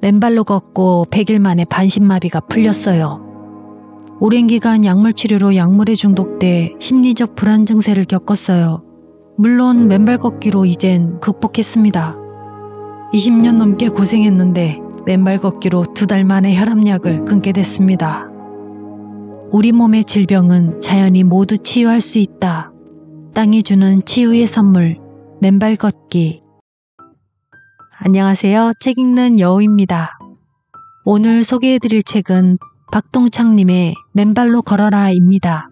맨발로 걷고 100일 만에 반신마비가 풀렸어요. 오랜 기간 약물 치료로 약물에 중독돼 심리적 불안 증세를 겪었어요. 물론 맨발 걷기로 이젠 극복했습니다. 20년 넘게 고생했는데 맨발 걷기로 두 달 만에 혈압약을 끊게 됐습니다. 우리 몸의 질병은 자연이 모두 치유할 수 있다. 땅이 주는 치유의 선물, 맨발 걷기. 안녕하세요. 책 읽는 여우입니다. 오늘 소개해드릴 책은 박동창님의 맨발로 걸어라입니다.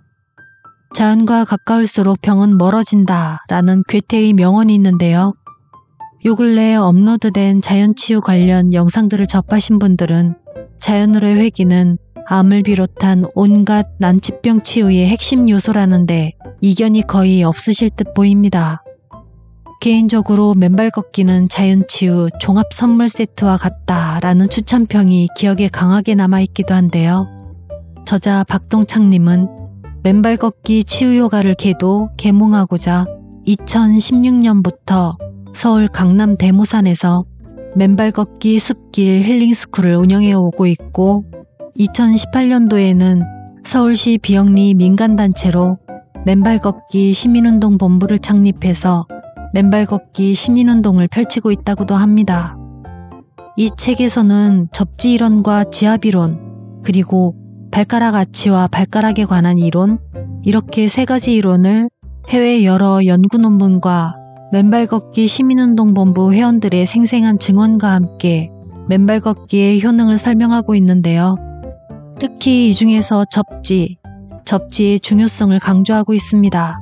자연과 가까울수록 병은 멀어진다 라는 괴테의 명언이 있는데요. 요 근래 에 업로드된 자연치유 관련 영상들을 접하신 분들은 자연으로의 회기는 암을 비롯한 온갖 난치병 치유의 핵심 요소라는데 이견이 거의 없으실 듯 보입니다. 개인적으로 맨발 걷기는 자연치유 종합 선물 세트와 같다라는 추천평이 기억에 강하게 남아있기도 한데요. 저자 박동창님은 맨발 걷기 치유 요가를 개도 개몽하고자 2016년부터 서울 강남 대모산에서 맨발 걷기 숲길 힐링 스쿨을 운영해 오고 있고 2018년도에는 서울시 비영리 민간단체로 맨발 걷기 시민운동 본부를 창립해서 맨발 걷기 시민운동을 펼치고 있다고도 합니다. 이 책에서는 접지 이론과 지압 이론, 그리고 발가락 아치와 발가락에 관한 이론, 이렇게 세 가지 이론을 해외 여러 연구 논문과 맨발 걷기 시민운동본부 회원들의 생생한 증언과 함께 맨발 걷기의 효능을 설명하고 있는데요. 특히 이 중에서 접지, 접지의 중요성을 강조하고 있습니다.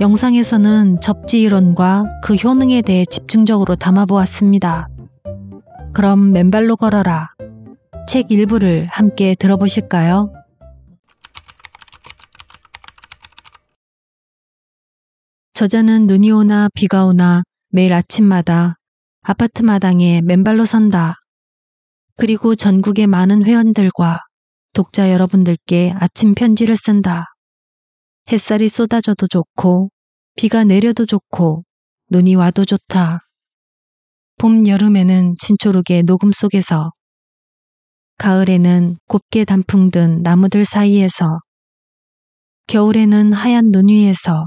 영상에서는 접지 이론과 그 효능에 대해 집중적으로 담아보았습니다. 그럼 맨발로 걸어라. 책 일부를 함께 들어보실까요? 저자는 눈이 오나 비가 오나 매일 아침마다 아파트 마당에 맨발로 선다. 그리고 전국의 많은 회원들과 독자 여러분들께 아침 편지를 쓴다. 햇살이 쏟아져도 좋고, 비가 내려도 좋고, 눈이 와도 좋다. 봄, 여름에는 진초록의 녹음 속에서, 가을에는 곱게 단풍든 나무들 사이에서, 겨울에는 하얀 눈 위에서,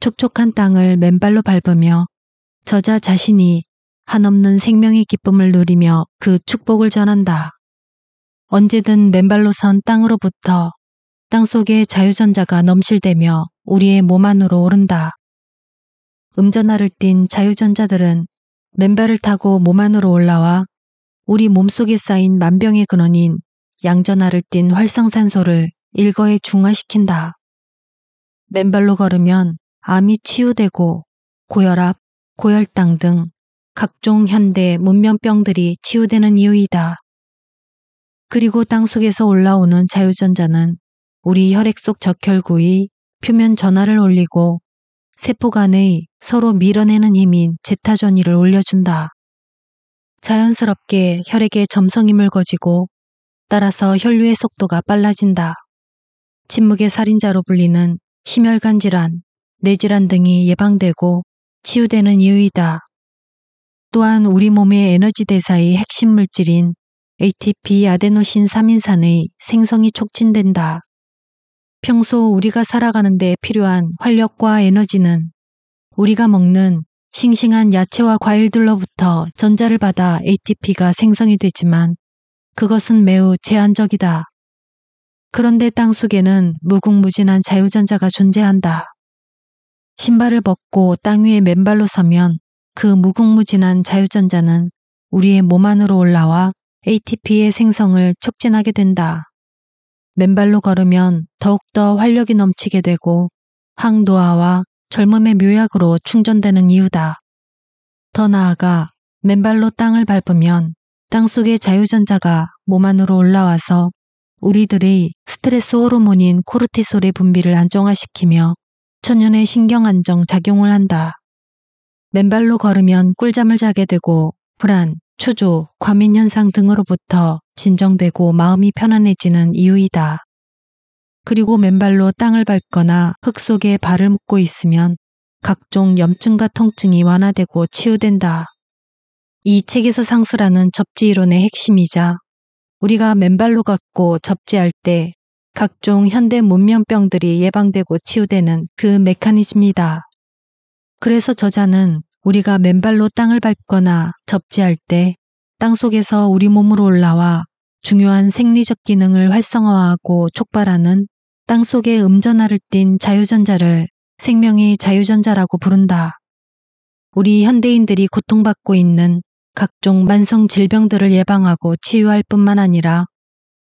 촉촉한 땅을 맨발로 밟으며 저자 자신이 한없는 생명의 기쁨을 누리며 그 축복을 전한다. 언제든 맨발로 선 땅으로부터 땅속에 자유전자가 넘실대며 우리의 몸 안으로 오른다. 음전하를 띤 자유전자들은 맨발을 타고 몸 안으로 올라와 우리 몸속에 쌓인 만병의 근원인 양전하를 띤 활성산소를 일거에 중화시킨다. 맨발로 걸으면 암이 치유되고 고혈압, 고혈당 등 각종 현대 문명병들이 치유되는 이유이다. 그리고 땅 속에서 올라오는 자유전자는 우리 혈액 속 적혈구의 표면 전화를 올리고 세포 간의 서로 밀어내는 힘인 제타전이를 올려준다. 자연스럽게 혈액에 점성임을 거지고 따라서 혈류의 속도가 빨라진다. 침묵의 살인자로 불리는 심혈관 질환, 뇌질환 등이 예방되고 치유되는 이유이다. 또한 우리 몸의 에너지 대사의 핵심 물질인 ATP 아데노신 3인산의 생성이 촉진된다. 평소 우리가 살아가는 데 필요한 활력과 에너지는 우리가 먹는 싱싱한 야채와 과일들로부터 전자를 받아 ATP가 생성이 되지만 그것은 매우 제한적이다. 그런데 땅 속에는 무궁무진한 자유전자가 존재한다. 신발을 벗고 땅 위에 맨발로 서면 그 무궁무진한 자유전자는 우리의 몸 안으로 올라와 ATP의 생성을 촉진하게 된다. 맨발로 걸으면 더욱더 활력이 넘치게 되고 황도아와 젊음의 묘약으로 충전되는 이유다. 더 나아가 맨발로 땅을 밟으면 땅 속의 자유전자가 몸 안으로 올라와서 우리들의 스트레스 호르몬인 코르티솔의 분비를 안정화시키며 천연의 신경 안정 작용을 한다. 맨발로 걸으면 꿀잠을 자게 되고 불안, 초조, 과민현상 등으로부터 진정되고 마음이 편안해지는 이유이다. 그리고 맨발로 땅을 밟거나 흙 속에 발을 묶고 있으면 각종 염증과 통증이 완화되고 치유된다. 이 책에서 상수라는 접지 이론의 핵심이자 우리가 맨발로 걷고 접지할 때 각종 현대 문명병들이 예방되고 치유되는 그 메커니즘이다. 그래서 저자는 우리가 맨발로 땅을 밟거나 접지할 때 땅 속에서 우리 몸으로 올라와 중요한 생리적 기능을 활성화하고 촉발하는 땅 속에 음전화를띤 자유전자를 생명이 자유전자라고 부른다. 우리 현대인들이 고통받고 있는 각종 만성 질병들을 예방하고 치유할 뿐만 아니라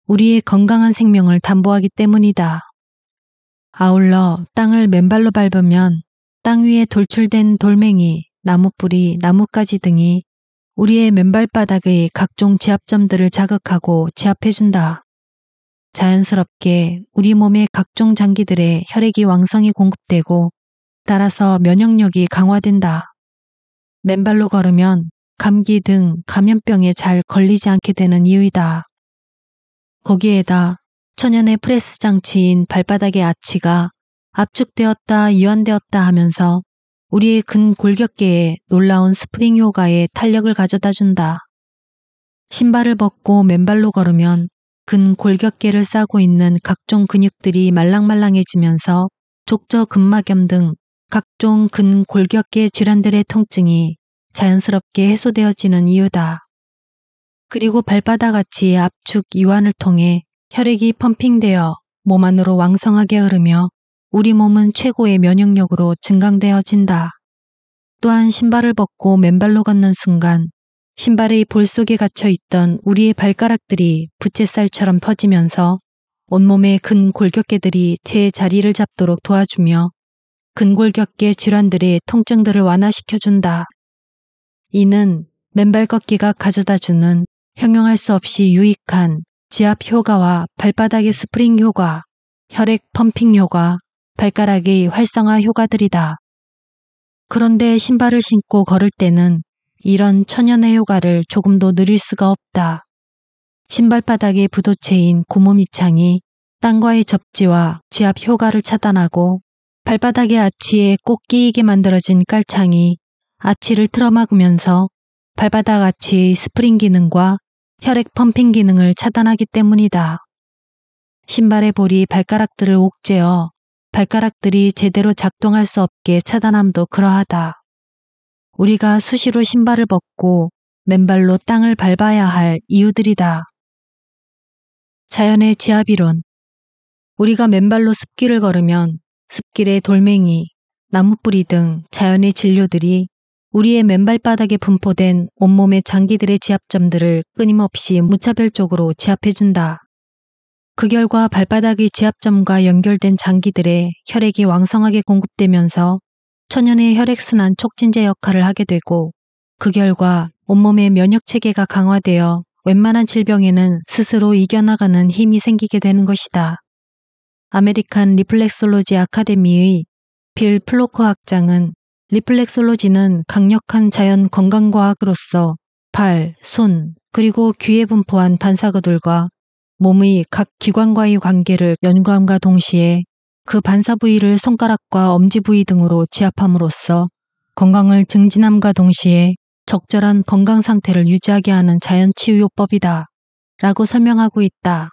우리의 건강한 생명을 담보하기 때문이다. 아울러 땅을 맨발로 밟으면 땅 위에 돌출된 돌멩이, 나무뿌리, 나뭇가지 등이 우리의 맨발바닥의 각종 지압점들을 자극하고 지압해준다. 자연스럽게 우리 몸의 각종 장기들의 혈액이 왕성히 공급되고 따라서 면역력이 강화된다. 맨발로 걸으면 감기 등 감염병에 잘 걸리지 않게 되는 이유이다. 거기에다 천연의 프레스 장치인 발바닥의 아치가 압축되었다 이완되었다 하면서 우리의 근골격계에 놀라운 스프링 효과의 탄력을 가져다 준다. 신발을 벗고 맨발로 걸으면 근골격계를 싸고 있는 각종 근육들이 말랑말랑해지면서 족저근막염 등 각종 근골격계 질환들의 통증이 자연스럽게 해소되어지는 이유다. 그리고 발바닥같이 압축 이완을 통해 혈액이 펌핑되어 몸 안으로 왕성하게 흐르며 우리 몸은 최고의 면역력으로 증강되어진다. 또한 신발을 벗고 맨발로 걷는 순간 신발의 볼 속에 갇혀 있던 우리의 발가락들이 부채살처럼 퍼지면서 온몸의 근골격계들이 제 자리를 잡도록 도와주며 근골격계 질환들의 통증들을 완화시켜준다. 이는 맨발 걷기가 가져다주는 형용할 수 없이 유익한 지압 효과와 발바닥의 스프링 효과, 혈액 펌핑 효과, 발가락이 활성화 효과들이다. 그런데 신발을 신고 걸을 때는 이런 천연의 효과를 조금도 느릴 수가 없다. 신발바닥의 부도체인 고무 밑창이 땅과의 접지와 지압 효과를 차단하고 발바닥의 아치에 꼭 끼이게 만들어진 깔창이 아치를 틀어막으면서 발바닥 아치의 스프링 기능과 혈액 펌핑 기능을 차단하기 때문이다. 신발의 볼이 발가락들을 옥죄어 발가락들이 제대로 작동할 수 없게 차단함도 그러하다. 우리가 수시로 신발을 벗고 맨발로 땅을 밟아야 할 이유들이다. 자연의 지압이론. 우리가 맨발로 습길을 걸으면 습길의 돌멩이, 나무뿌리 등 자연의 진료들이 우리의 맨발바닥에 분포된 온몸의 장기들의 지압점들을 끊임없이 무차별적으로 지압해준다. 그 결과 발바닥의 지압점과 연결된 장기들의 혈액이 왕성하게 공급되면서 천연의 혈액순환 촉진제 역할을 하게 되고 그 결과 온몸의 면역체계가 강화되어 웬만한 질병에는 스스로 이겨나가는 힘이 생기게 되는 것이다. 아메리칸 리플렉솔로지 아카데미의 빌플로크 학장은 리플렉솔로지는 강력한 자연 건강과학으로서 발, 손, 그리고 귀에 분포한 반사구들과 몸의 각 기관과의 관계를 연구함과 동시에 그 반사 부위를 손가락과 엄지 부위 등으로 지압함으로써 건강을 증진함과 동시에 적절한 건강 상태를 유지하게 하는 자연 치유요법이다. 라고 설명하고 있다.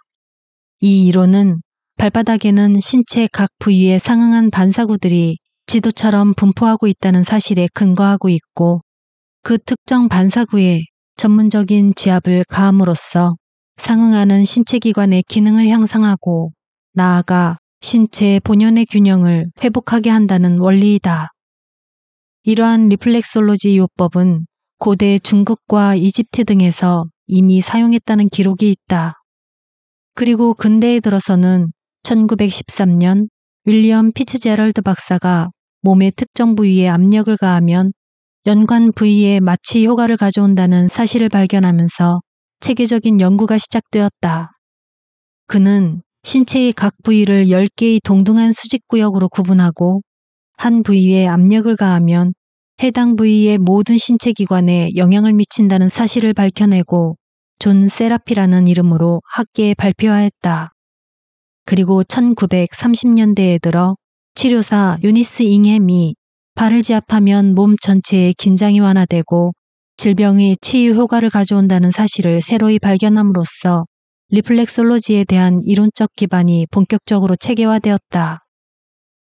이 이론은 발바닥에는 신체 각 부위에 상응한 반사구들이 지도처럼 분포하고 있다는 사실에 근거하고 있고 그 특정 반사구에 전문적인 지압을 가함으로써 상응하는 신체기관의 기능을 향상하고 나아가 신체의 본연의 균형을 회복하게 한다는 원리이다. 이러한 리플렉솔로지 요법은 고대 중국과 이집트 등에서 이미 사용했다는 기록이 있다. 그리고 근대에 들어서는 1913년 윌리엄 피츠제럴드 박사가 몸의 특정 부위에 압력을 가하면 연관 부위에 마취 효과를 가져온다는 사실을 발견하면서 체계적인 연구가 시작되었다. 그는 신체의 각 부위를 10개의 동등한 수직구역으로 구분하고 한 부위에 압력을 가하면 해당 부위의 모든 신체 기관에 영향을 미친다는 사실을 밝혀내고 존 세라피라는 이름으로 학계에 발표하였다. 그리고 1930년대에 들어 치료사 유니스 잉햄이 발을 지압하면 몸전체에 긴장이 완화되고 질병이 치유 효과를 가져온다는 사실을 새로이 발견함으로써 리플렉솔로지에 대한 이론적 기반이 본격적으로 체계화되었다.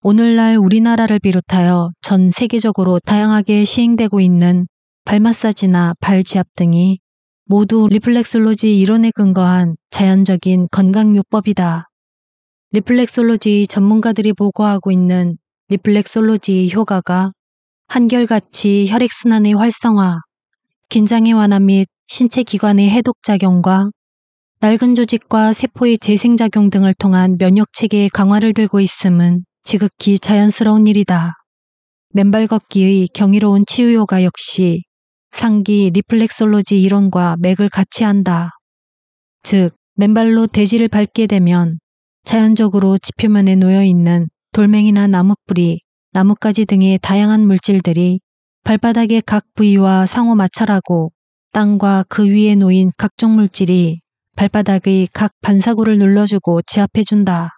오늘날 우리나라를 비롯하여 전 세계적으로 다양하게 시행되고 있는 발 마사지나 발 지압 등이 모두 리플렉솔로지 이론에 근거한 자연적인 건강요법이다. 리플렉솔로지 전문가들이 보고하고 있는 리플렉솔로지 효과가 한결같이 혈액순환의 활성화, 긴장의 완화 및 신체 기관의 해독 작용과 낡은 조직과 세포의 재생 작용 등을 통한 면역 체계의 강화를 들고 있음은 지극히 자연스러운 일이다. 맨발 걷기의 경이로운 치유 효과 역시 상기 리플렉솔로지 이론과 맥을 같이 한다. 즉, 맨발로 대지를 밟게 되면 자연적으로 지표면에 놓여 있는 돌멩이나 나무뿌리, 나뭇가지 등의 다양한 물질들이 발바닥의 각 부위와 상호 마찰하고 땅과 그 위에 놓인 각종 물질이 발바닥의 각 반사구를 눌러주고 지압해준다.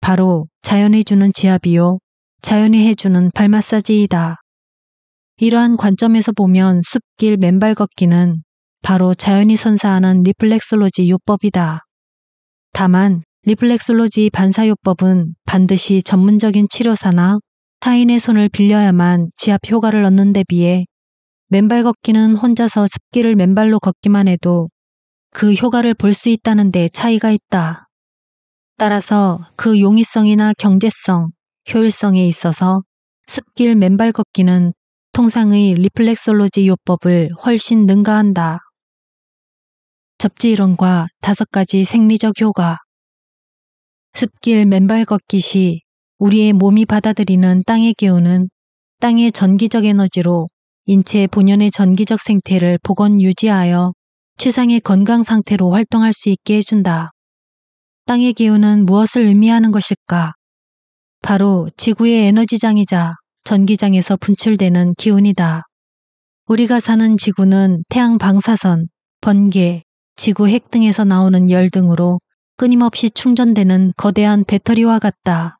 바로 자연이 주는 지압이요. 자연이 해주는 발 마사지이다. 이러한 관점에서 보면 숲길 맨발 걷기는 바로 자연이 선사하는 리플렉솔로지 요법이다. 다만 리플렉솔로지 반사요법은 반드시 전문적인 치료사나 타인의 손을 빌려야만 지압 효과를 얻는 데 비해 맨발 걷기는 혼자서 습기를 맨발로 걷기만 해도 그 효과를 볼 수 있다는 데 차이가 있다. 따라서 그 용이성이나 경제성, 효율성에 있어서 숲길 맨발 걷기는 통상의 리플렉솔로지 요법을 훨씬 능가한다. 접지 이론과 다섯 가지 생리적 효과 숲길 맨발 걷기 시 우리의 몸이 받아들이는 땅의 기운은 땅의 전기적 에너지로 인체 본연의 전기적 생태를 복원 유지하여 최상의 건강 상태로 활동할 수 있게 해준다. 땅의 기운은 무엇을 의미하는 것일까? 바로 지구의 에너지장이자 전기장에서 분출되는 기운이다. 우리가 사는 지구는 태양 방사선, 번개, 지구 핵 등에서 나오는 열 등으로 끊임없이 충전되는 거대한 배터리와 같다.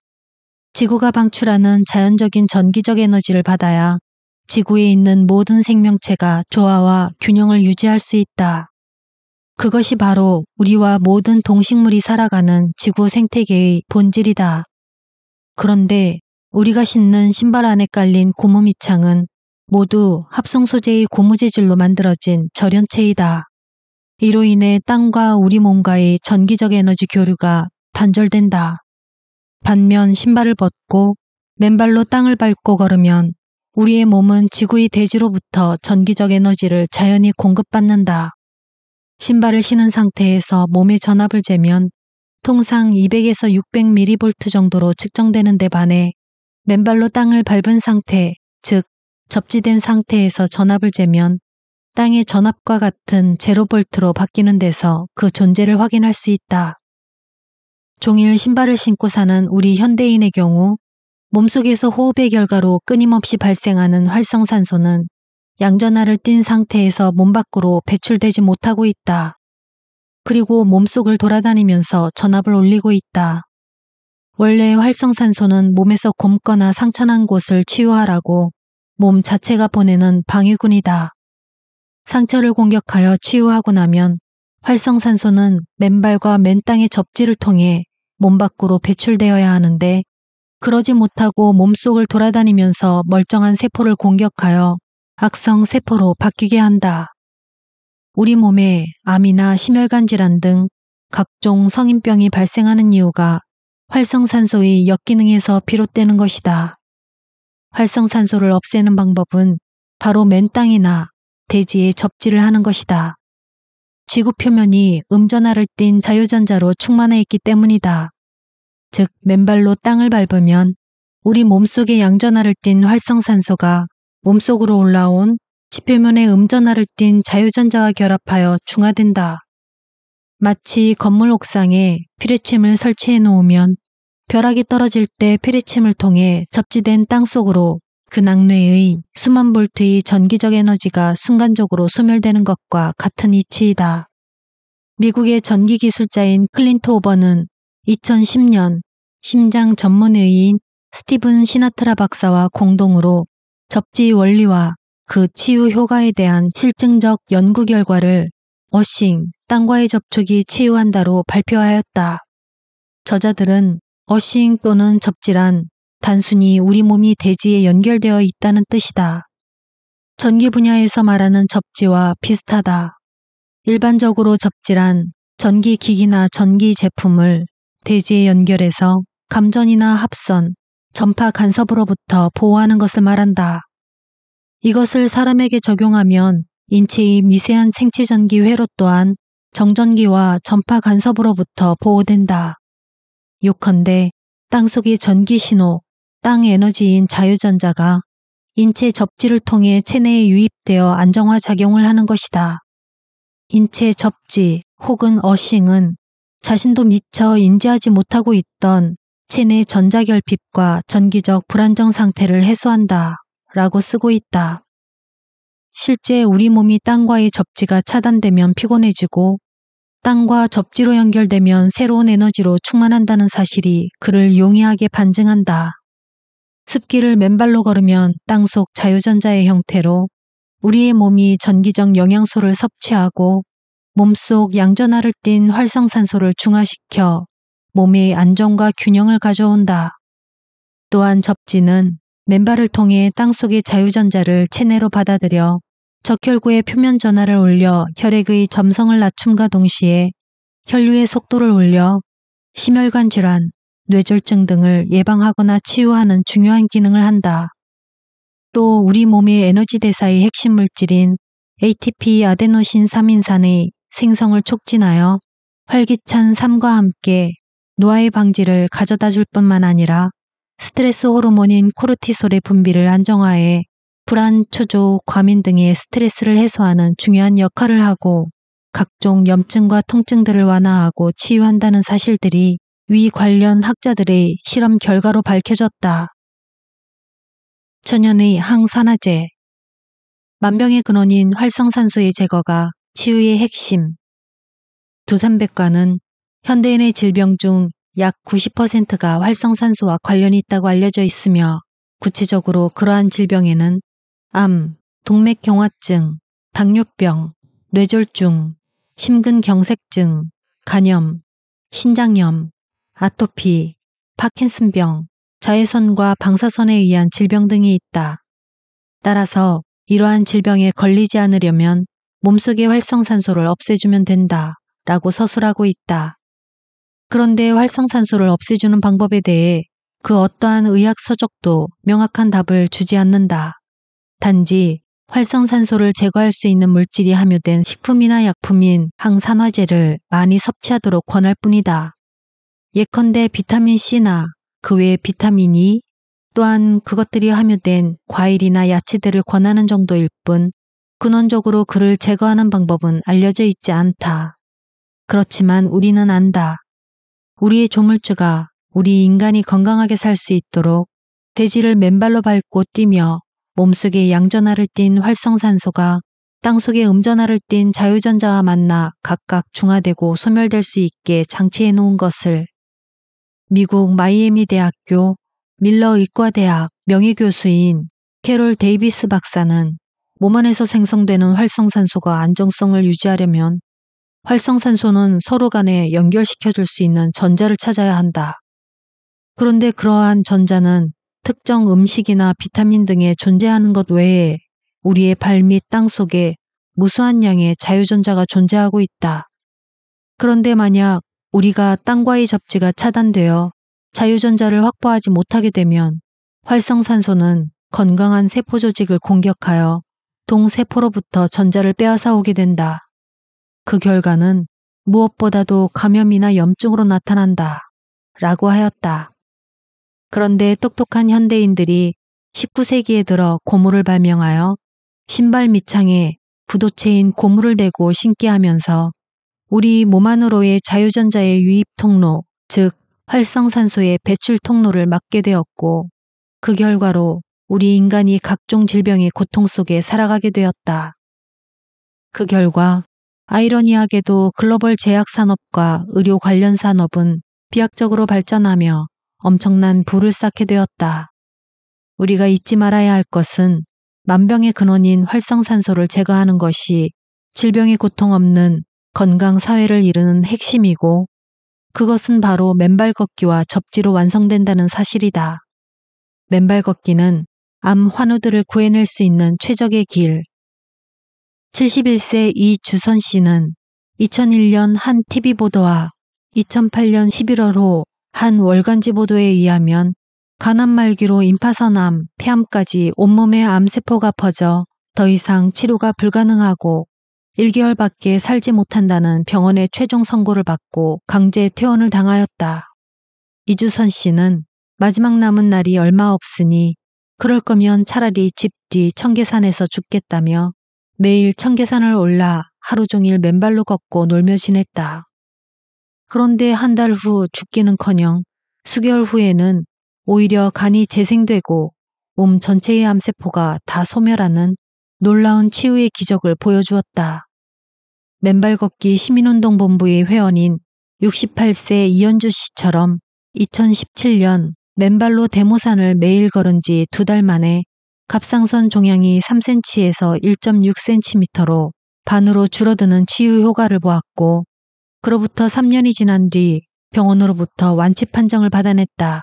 지구가 방출하는 자연적인 전기적 에너지를 받아야 지구에 있는 모든 생명체가 조화와 균형을 유지할 수 있다. 그것이 바로 우리와 모든 동식물이 살아가는 지구 생태계의 본질이다. 그런데 우리가 신는 신발 안에 깔린 고무 밑창은 모두 합성 소재의 고무 재질로 만들어진 절연체이다. 이로 인해 땅과 우리 몸과의 전기적 에너지 교류가 단절된다. 반면 신발을 벗고 맨발로 땅을 밟고 걸으면 우리의 몸은 지구의 대지로부터 전기적 에너지를 자연히 공급받는다. 신발을 신은 상태에서 몸의 전압을 재면 통상 200에서 600mV 정도로 측정되는 데 반해 맨발로 땅을 밟은 상태, 즉 접지된 상태에서 전압을 재면 땅의 전압과 같은 제로볼트로 바뀌는 데서 그 존재를 확인할 수 있다. 종일 신발을 신고 사는 우리 현대인의 경우 몸속에서 호흡의 결과로 끊임없이 발생하는 활성산소는 양전하를 띤 상태에서 몸 밖으로 배출되지 못하고 있다. 그리고 몸속을 돌아다니면서 전압을 올리고 있다. 원래 활성산소는 몸에서 곰거나 상처난 곳을 치유하라고 몸 자체가 보내는 방위군이다. 상처를 공격하여 치유하고 나면 활성산소는 맨발과 맨땅의 접지를 통해 몸 밖으로 배출되어야 하는데 그러지 못하고 몸속을 돌아다니면서 멀쩡한 세포를 공격하여 악성 세포로 바뀌게 한다. 우리 몸에 암이나 심혈관 질환 등 각종 성인병이 발생하는 이유가 활성산소의 역기능에서 비롯되는 것이다. 활성산소를 없애는 방법은 바로 맨땅이나 대지에 접지를 하는 것이다. 지구 표면이 음전하를 띤 자유전자로 충만해 있기 때문이다. 즉, 맨발로 땅을 밟으면 우리 몸속의 양전하를 띤 활성산소가 몸속으로 올라온 지표면의 음전하를 띤 자유전자와 결합하여 중화된다. 마치 건물 옥상에 피뢰침을 설치해 놓으면 벼락이 떨어질 때 피뢰침을 통해 접지된 땅 속으로 그 낙뢰의 수만 볼트의 전기적 에너지가 순간적으로 소멸되는 것과 같은 이치이다. 미국의 전기 기술자인 클린트 오버는 2010년 심장 전문의인 스티븐 시나트라 박사와 공동으로 접지 원리와 그 치유 효과에 대한 실증적 연구 결과를 어싱, 땅과의 접촉이 치유한다로 발표하였다. 저자들은 어싱 또는 접지란 단순히 우리 몸이 대지에 연결되어 있다는 뜻이다. 전기 분야에서 말하는 접지와 비슷하다. 일반적으로 접지란 전기 기기나 전기 제품을 대지에 연결해서 감전이나 합선, 전파 간섭으로부터 보호하는 것을 말한다. 이것을 사람에게 적용하면 인체의 미세한 생체전기 회로 또한 정전기와 전파 간섭으로부터 보호된다. 요컨대 땅속의 전기 신호, 땅 에너지인 자유전자가 인체 접지를 통해 체내에 유입되어 안정화 작용을 하는 것이다. 인체 접지 혹은 어싱은 자신도 미처 인지하지 못하고 있던 체내 전자결핍과 전기적 불안정 상태를 해소한다 라고 쓰고 있다. 실제 우리 몸이 땅과의 접지가 차단되면 피곤해지고 땅과 접지로 연결되면 새로운 에너지로 충만한다는 사실이 그를 용이하게 반증한다. 습기를 맨발로 걸으면 땅속 자유전자의 형태로 우리의 몸이 전기적 영양소를 섭취하고 몸속 양전화를띤 활성산소를 중화시켜 몸의 안정과 균형을 가져온다. 또한 접지는 맨발을 통해 땅속의 자유전자를 체내로 받아들여 적혈구의 표면 전화를 올려 혈액의 점성을 낮춤과 동시에 혈류의 속도를 올려 심혈관 질환, 뇌졸증 등을 예방하거나 치유하는 중요한 기능을 한다. 또 우리 몸의 에너지 대사의 핵심 물질인 ATP 아데노신 3인산의 생성을 촉진하여 활기찬 삶과 함께 노화의 방지를 가져다 줄 뿐만 아니라 스트레스 호르몬인 코르티솔의 분비를 안정화해 불안, 초조, 과민 등의 스트레스를 해소하는 중요한 역할을 하고 각종 염증과 통증들을 완화하고 치유한다는 사실들이 위 관련 학자들의 실험 결과로 밝혀졌다. 천연의 항산화제 만병의 근원인 활성산소의 제거가 치유의 핵심 두산백과는 현대인의 질병 중 약 90%가 활성산소와 관련이 있다고 알려져 있으며 구체적으로 그러한 질병에는 암, 동맥경화증, 당뇨병, 뇌졸중, 심근경색증, 간염, 신장염, 아토피, 파킨슨병, 자외선과 방사선에 의한 질병 등이 있다. 따라서 이러한 질병에 걸리지 않으려면 몸속의 활성산소를 없애주면 된다 라고 서술하고 있다. 그런데 활성산소를 없애주는 방법에 대해 그 어떠한 의학 서적도 명확한 답을 주지 않는다. 단지 활성산소를 제거할 수 있는 물질이 함유된 식품이나 약품인 항산화제를 많이 섭취하도록 권할 뿐이다. 예컨대 비타민C나 그 외의 비타민 E 또한 그것들이 함유된 과일이나 야채들을 권하는 정도일 뿐 근원적으로 그를 제거하는 방법은 알려져 있지 않다. 그렇지만 우리는 안다. 우리의 조물주가 우리 인간이 건강하게 살 수 있도록 돼지를 맨발로 밟고 뛰며 몸속에 양전화를띤 활성산소가 땅속에 음전화를띤 자유전자와 만나 각각 중화되고 소멸될 수 있게 장치해 놓은 것을 미국 마이애미 대학교 밀러 의과대학 명예교수인 캐롤 데이비스 박사는 몸 안에서 생성되는 활성산소가 안정성을 유지하려면 활성산소는 서로 간에 연결시켜줄 수 있는 전자를 찾아야 한다. 그런데 그러한 전자는 특정 음식이나 비타민 등에 존재하는 것 외에 우리의 발 및 땅 속에 무수한 양의 자유전자가 존재하고 있다. 그런데 만약 우리가 땅과의 접지가 차단되어 자유전자를 확보하지 못하게 되면 활성산소는 건강한 세포 조직을 공격하여 동세포로부터 전자를 빼앗아 오게 된다. 그 결과는 무엇보다도 감염이나 염증으로 나타난다. 라고 하였다. 그런데 똑똑한 현대인들이 19세기에 들어 고무를 발명하여 신발 밑창에 부도체인 고무를 대고 신게 하면서 우리 몸 안으로의 자유전자의 유입 통로, 즉 활성산소의 배출 통로를 막게 되었고 그 결과로 우리 인간이 각종 질병의 고통 속에 살아가게 되었다. 그 결과 아이러니하게도 글로벌 제약 산업과 의료 관련 산업은 비약적으로 발전하며 엄청난 부를 쌓게 되었다. 우리가 잊지 말아야 할 것은 만병의 근원인 활성산소를 제거하는 것이 질병의 고통 없는 건강 사회를 이루는 핵심이고 그것은 바로 맨발 걷기와 접지로 완성된다는 사실이다. 맨발 걷기는 암 환우들을 구해낼 수 있는 최적의 길. 71세 이주선 씨는 2001년 한 TV 보도와 2008년 11월호 한 월간지 보도에 의하면 간암 말기로 임파선암, 폐암까지 온몸에 암세포가 퍼져 더 이상 치료가 불가능하고 1개월밖에 살지 못한다는 병원의 최종 선고를 받고 강제 퇴원을 당하였다. 이주선 씨는 마지막 남은 날이 얼마 없으니 그럴 거면 차라리 집 뒤 청계산에서 죽겠다며 매일 청계산을 올라 하루 종일 맨발로 걷고 놀며 지냈다. 그런데 한 달 후 죽기는커녕 수개월 후에는 오히려 간이 재생되고 몸 전체의 암세포가 다 소멸하는 놀라운 치유의 기적을 보여주었다. 맨발 걷기 시민운동본부의 회원인 68세 이현주 씨처럼 2017년 맨발로 대모산을 매일 걸은 지 두 달 만에 갑상선 종양이 3cm에서 1.6cm로 반으로 줄어드는 치유 효과를 보았고 그로부터 3년이 지난 뒤 병원으로부터 완치 판정을 받아냈다.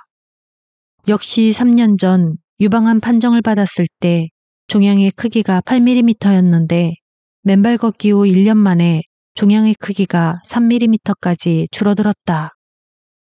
역시 3년 전 유방암 판정을 받았을 때 종양의 크기가 8mm였는데 맨발 걷기 후 1년 만에 종양의 크기가 3mm까지 줄어들었다.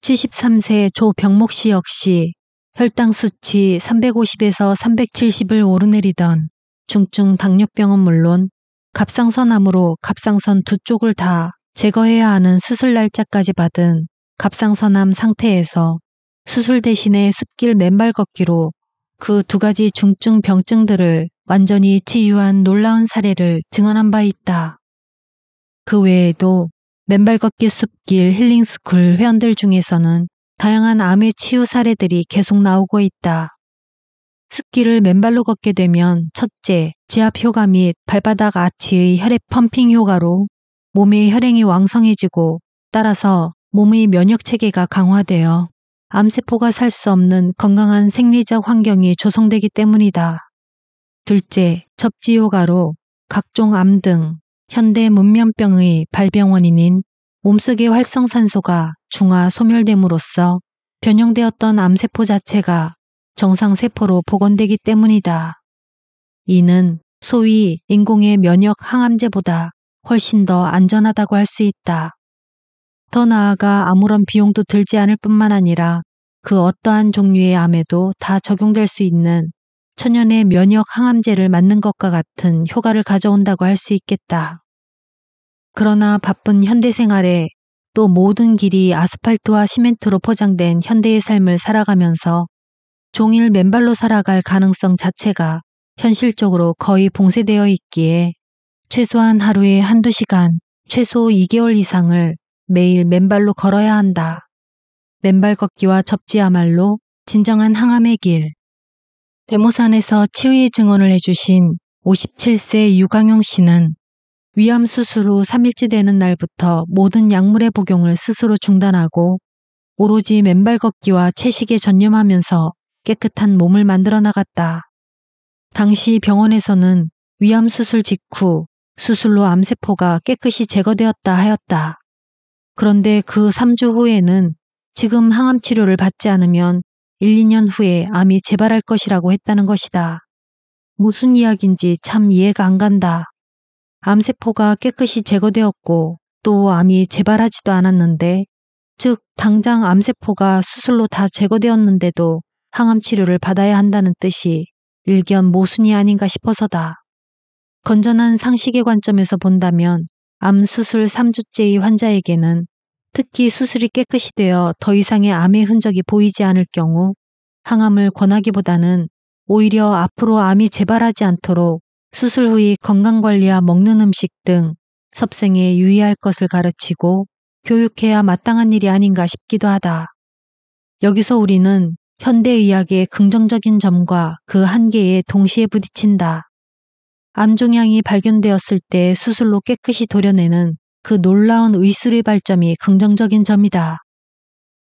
73세 조 병목 씨 역시 혈당 수치 350에서 370을 오르내리던 중증 당뇨병은 물론 갑상선암으로 갑상선 두 쪽을 다 제거해야 하는 수술 날짜까지 받은 갑상선암 상태에서 수술 대신에 숲길 맨발 걷기로 그 두 가지 중증 병증들을 완전히 치유한 놀라운 사례를 증언한 바 있다. 그 외에도 맨발 걷기 숲길 힐링스쿨 회원들 중에서는 다양한 암의 치유 사례들이 계속 나오고 있다. 습기를 맨발로 걷게 되면 첫째, 지압 효과 및 발바닥 아치의 혈액 펌핑 효과로 몸의 혈행이 왕성해지고 따라서 몸의 면역 체계가 강화되어 암세포가 살 수 없는 건강한 생리적 환경이 조성되기 때문이다. 둘째, 첩지효과로 각종 암 등 현대 문면병의 발병원인인 몸속의 활성산소가 중화 소멸됨으로써 변형되었던 암세포 자체가 정상세포로 복원되기 때문이다. 이는 소위 인공의 면역 항암제보다 훨씬 더 안전하다고 할 수 있다. 더 나아가 아무런 비용도 들지 않을 뿐만 아니라 그 어떠한 종류의 암에도 다 적용될 수 있는 천연의 면역 항암제를 맞는 것과 같은 효과를 가져온다고 할 수 있겠다. 그러나 바쁜 현대 생활에 또 모든 길이 아스팔트와 시멘트로 포장된 현대의 삶을 살아가면서 종일 맨발로 살아갈 가능성 자체가 현실적으로 거의 봉쇄되어 있기에 최소한 하루에 한두 시간, 최소 2개월 이상을 매일 맨발로 걸어야 한다. 맨발 걷기와 접지야말로 진정한 항암의 길, 대모산에서 치유의 증언을 해주신 57세 유강영 씨는 위암 수술 후 3일째 되는 날부터 모든 약물의 복용을 스스로 중단하고 오로지 맨발 걷기와 채식에 전념하면서 깨끗한 몸을 만들어 나갔다. 당시 병원에서는 위암 수술 직후 수술로 암세포가 깨끗이 제거되었다 하였다. 그런데 그 3주 후에는 지금 항암 치료를 받지 않으면 1, 2년 후에 암이 재발할 것이라고 했다는 것이다. 무슨 이야기인지 참 이해가 안 간다. 암세포가 깨끗이 제거되었고 또 암이 재발하지도 않았는데 즉 당장 암세포가 수술로 다 제거되었는데도 항암 치료를 받아야 한다는 뜻이 일견 모순이 아닌가 싶어서다. 건전한 상식의 관점에서 본다면 암 수술 3주째의 환자에게는 특히 수술이 깨끗이 되어 더 이상의 암의 흔적이 보이지 않을 경우 항암을 권하기보다는 오히려 앞으로 암이 재발하지 않도록 수술 후의 건강관리와 먹는 음식 등 섭생에 유의할 것을 가르치고 교육해야 마땅한 일이 아닌가 싶기도 하다. 여기서 우리는 현대의학의 긍정적인 점과 그 한계에 동시에 부딪힌다. 암종양이 발견되었을 때 수술로 깨끗이 도려내는 그 놀라운 의술의 발전이 긍정적인 점이다.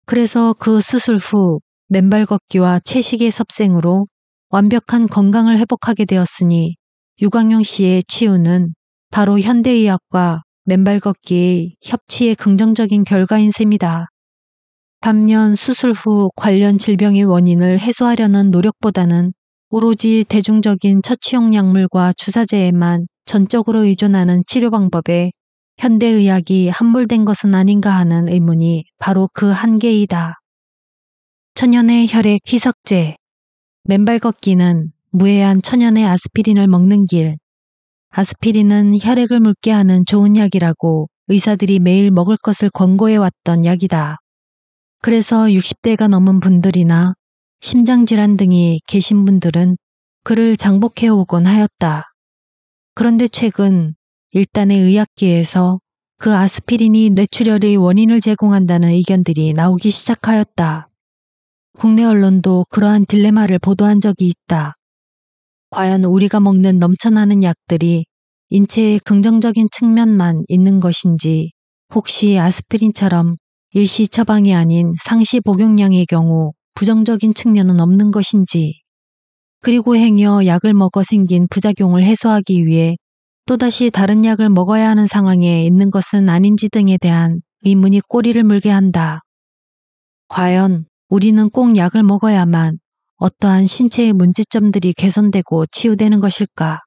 그래서 그 수술 후 맨발 걷기와 채식의 섭생으로 완벽한 건강을 회복하게 되었으니 유광용 씨의 치유는 바로 현대의학과 맨발 걷기의 협치의 긍정적인 결과인 셈이다. 반면 수술 후 관련 질병의 원인을 해소하려는 노력보다는 오로지 대중적인 처치용 약물과 주사제에만 전적으로 의존하는 치료 방법에 현대의학이 함몰된 것은 아닌가 하는 의문이 바로 그 한계이다. 천연의 혈액 희석제 맨발 걷기는 무해한 천연의 아스피린을 먹는 길 아스피린은 혈액을 묽게 하는 좋은 약이라고 의사들이 매일 먹을 것을 권고해왔던 약이다. 그래서 60대가 넘은 분들이나 심장질환 등이 계신 분들은 그를 장복해오곤 하였다. 그런데 최근 일단의 의학계에서 그 아스피린이 뇌출혈의 원인을 제공한다는 의견들이 나오기 시작하였다. 국내 언론도 그러한 딜레마를 보도한 적이 있다. 과연 우리가 먹는 넘쳐나는 약들이 인체에 긍정적인 측면만 있는 것인지 혹시 아스피린처럼 일시 처방이 아닌 상시 복용량의 경우 부정적인 측면은 없는 것인지 그리고 행여 약을 먹어 생긴 부작용을 해소하기 위해 또다시 다른 약을 먹어야 하는 상황에 있는 것은 아닌지 등에 대한 의문이 꼬리를 물게 한다. 과연 우리는 꼭 약을 먹어야만 어떠한 신체의 문제점들이 개선되고 치유되는 것일까?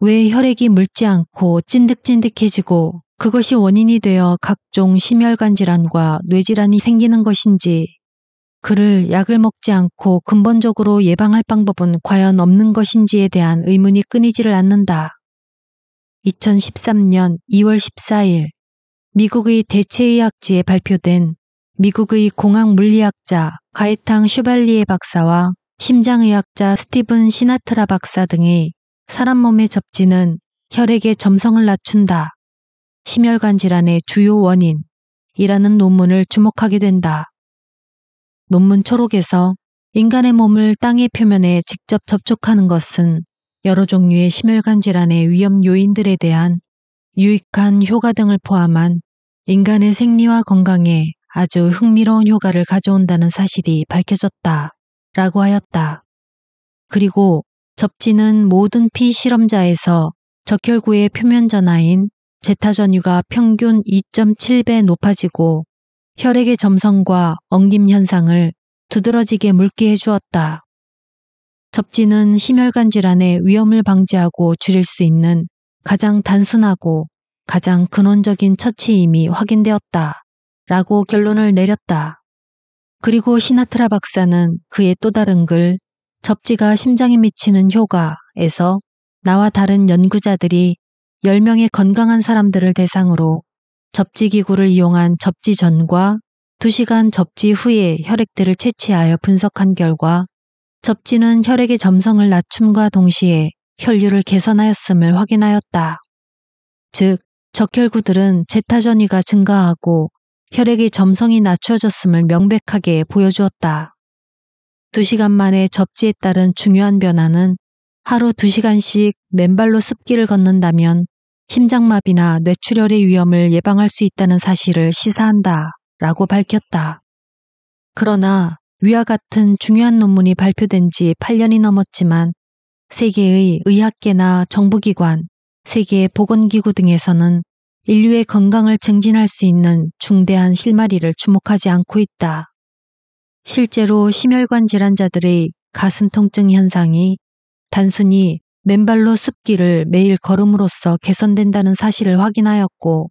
왜 혈액이 묽지 않고 찐득찐득해지고 그것이 원인이 되어 각종 심혈관 질환과 뇌질환이 생기는 것인지 그를 약을 먹지 않고 근본적으로 예방할 방법은 과연 없는 것인지에 대한 의문이 끊이지를 않는다. 2013년 2월 14일 미국의 대체의학지에 발표된 미국의 공학 물리학자 가이탕 슈발리에 박사와 심장의학자 스티븐 시나트라 박사 등의 사람 몸에 접지는 혈액의 점성을 낮춘다. 심혈관 질환의 주요 원인이라는 논문을 주목하게 된다. 논문 초록에서 인간의 몸을 땅의 표면에 직접 접촉하는 것은 여러 종류의 심혈관 질환의 위험 요인들에 대한 유익한 효과 등을 포함한 인간의 생리와 건강에 아주 흥미로운 효과를 가져온다는 사실이 밝혀졌다. 라고 하였다. 그리고 접지는 모든 피 실험자에서 적혈구의 표면 전화인 제타전유가 평균 2.7배 높아지고 혈액의 점성과 엉김 현상을 두드러지게 묽게 해주었다. 접지는 심혈관 질환의 위험을 방지하고 줄일 수 있는 가장 단순하고 가장 근원적인 처치임이 확인되었다. 라고 결론을 내렸다. 그리고 시나트라 박사는 그의 또 다른 글, 접지가 심장에 미치는 효과에서 나와 다른 연구자들이 10명의 건강한 사람들을 대상으로 접지기구를 이용한 접지 전과 2시간 접지 후에 혈액들을 채취하여 분석한 결과 접지는 혈액의 점성을 낮춤과 동시에 혈류를 개선하였음을 확인하였다. 즉, 적혈구들은 제타전이가 증가하고 혈액의 점성이 낮춰졌음을 명백하게 보여주었다. 2시간 만에 접지에 따른 중요한 변화는 하루 2시간씩 맨발로 습기를 걷는다면 심장마비나 뇌출혈의 위험을 예방할 수 있다는 사실을 시사한다 라고 밝혔다. 그러나 위와 같은 중요한 논문이 발표된 지 8년이 넘었지만 세계의 의학계나 정부기관, 세계 보건기구 등에서는 인류의 건강을 증진할 수 있는 중대한 실마리를 주목하지 않고 있다. 실제로 심혈관 질환자들의 가슴 통증 현상이 단순히 맨발로 습기를 매일 걸음으로써 개선된다는 사실을 확인하였고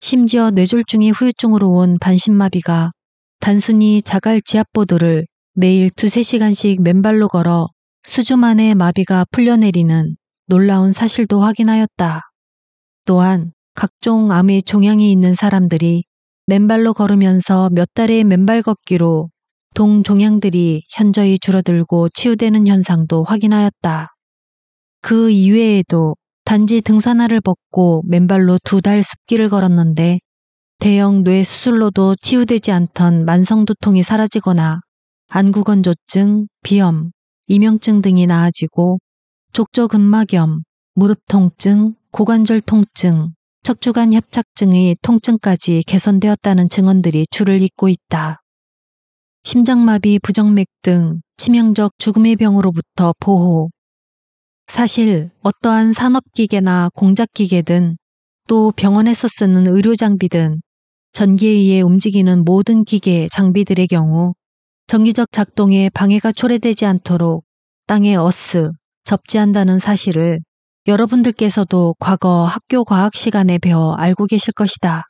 심지어 뇌졸중이 후유증으로 온 반신마비가 단순히 자갈 지압보도를 매일 두세 시간씩 맨발로 걸어 수주 만에 마비가 풀려내리는 놀라운 사실도 확인하였다. 또한 각종 암의 종양이 있는 사람들이 맨발로 걸으면서 몇 달의 맨발 걷기로 동종양들이 현저히 줄어들고 치유되는 현상도 확인하였다. 그 이외에도 단지 등산화를 벗고 맨발로 두 달 습기를 걸었는데 대형 뇌 수술로도 치유되지 않던 만성 두통이 사라지거나 안구건조증, 비염, 이명증 등이 나아지고 족저근막염, 무릎 통증, 고관절 통증, 척추관 협착증의 통증까지 개선되었다는 증언들이 줄을 잇고 있다. 심장마비, 부정맥 등 치명적 죽음의 병으로부터 보호. 사실 어떠한 산업기계나 공작기계든 또 병원에서 쓰는 의료장비든 전기에 의해 움직이는 모든 기계, 장비들의 경우 정기적 작동에 방해가 초래되지 않도록 땅에 어스, 접지한다는 사실을 여러분들께서도 과거 학교 과학 시간에 배워 알고 계실 것이다.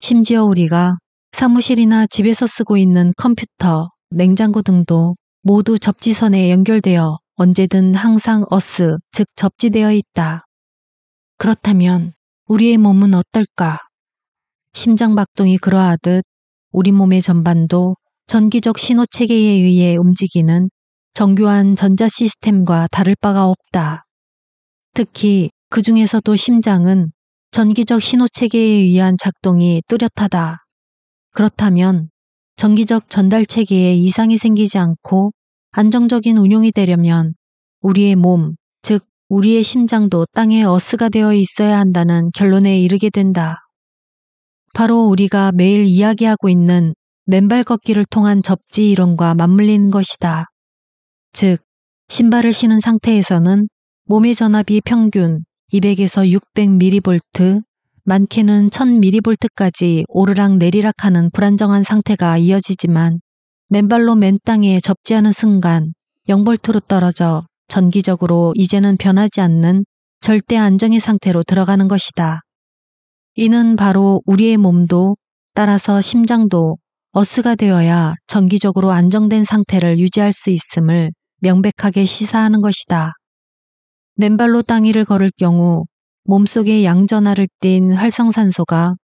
심지어 우리가 사무실이나 집에서 쓰고 있는 컴퓨터, 냉장고 등도 모두 접지선에 연결되어 언제든 항상 어스, 즉 접지되어 있다. 그렇다면 우리의 몸은 어떨까? 심장박동이 그러하듯 우리 몸의 전반도 전기적 신호체계에 의해 움직이는 정교한 전자시스템과 다를 바가 없다. 특히 그 중에서도 심장은 전기적 신호체계에 의한 작동이 뚜렷하다. 그렇다면 전기적 전달체계에 이상이 생기지 않고 안정적인 운용이 되려면 우리의 몸, 즉 우리의 심장도 땅에 어스가 되어 있어야 한다는 결론에 이르게 된다. 바로 우리가 매일 이야기하고 있는 맨발 걷기를 통한 접지 이론과 맞물리는 것이다. 즉, 신발을 신은 상태에서는 몸의 전압이 평균 200에서 600mV, 많게는 1000mV까지 오르락 내리락 하는 불안정한 상태가 이어지지만 맨발로 맨 땅에 접지하는 순간 0볼트로 떨어져 전기적으로 이제는 변하지 않는 절대 안정의 상태로 들어가는 것이다. 이는 바로 우리의 몸도 따라서 심장도 어스가 되어야 정기적으로 안정된 상태를 유지할 수 있음을 명백하게 시사하는 것이다. 맨발로 땅 위를 걸을 경우 몸속에양전화를띤 활성산소가